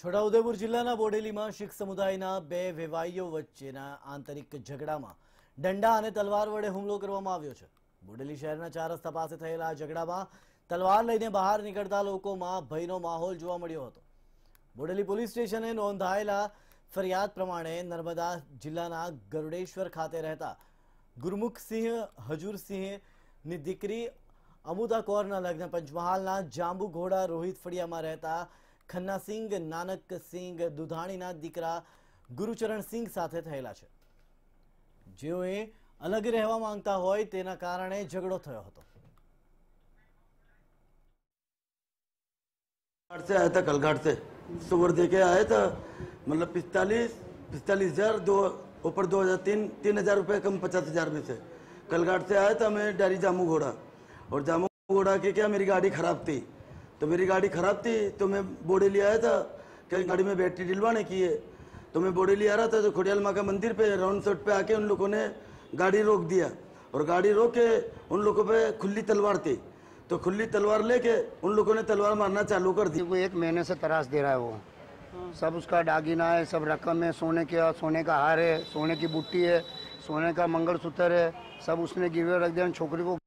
છોટાઉદેપુર જિલ્લાના બોડેલીમાં શીખ સમુદાયના બે વેવાઈઓ વચ્ચેના આંતરિક ઝઘડામાં ડંડા અને તલવાર વડે હુમલો કરવામાં આવ્યો છે બોડેલી શહેરના ચાર રસ્તા પાસે થયેલા આ ઝઘડામાં તલવાર લઈને બહાર નીકળતા લોકોમાં ભયનો માહોલ જોવા મળ્યો હતો બોડેલી પોલીસ સ્ટેશને નોંધાયેલા ફરિયાદ પ્રમાણે નર્મદા જિલ્લાના ગરુડેશ્વર ખાતે રહેતા ગુરમુખસિંહ હજુરસિંહની દીકરી અમુદા કૌરના લગ્ન પંચમહાલના જાંબુઘોડા રોહિત ફળિયામાં રહેતા ખન્નાસિંગ નાનકસિંહ દુધાણીના દીકરા ગુરુચરણસિંહ સાથે થયેલા છે જેઓએ અલગ રહેવા માંગતા હોય તેના કારણે ઝઘડો થયો હતો से आया था कलघाट से सुवर दे के आया था मतलब पिस्तालीस पिस्तालीस हज़ार दो ऊपर दो हज़ार तीन तीन हज़ार रुपये कम पचास हज़ार में से कलघाट से आया था मैं डायरी जामू घोड़ा और जामू घोड़ा के क्या मेरी गाड़ी ख़राब थी तो मेरी गाड़ी ख़राब थी तो मैं बोड़े ले आया था क्या गाड़ी में बैटरी डिलवाने की है तो मैं ले आ रहा था तो खुड़ियाल माँ का मंदिर पे राउंड सोट पे आके उन लोगों ने गाड़ी रोक दिया और गाड़ी रोक के उन लोगों पे खुली तलवार थी तो खुली तलवार लेके उन लोगों ने तलवार मारना चालू कर दी वो एक महीने से तराश दे रहा है वो सब उसका दागिना है सब रकम है सोने के सोने का हार है सोने की बुट्टी है सोने का मंगलसूत्र है सब उसने गिरवे रख दिया छोकरी को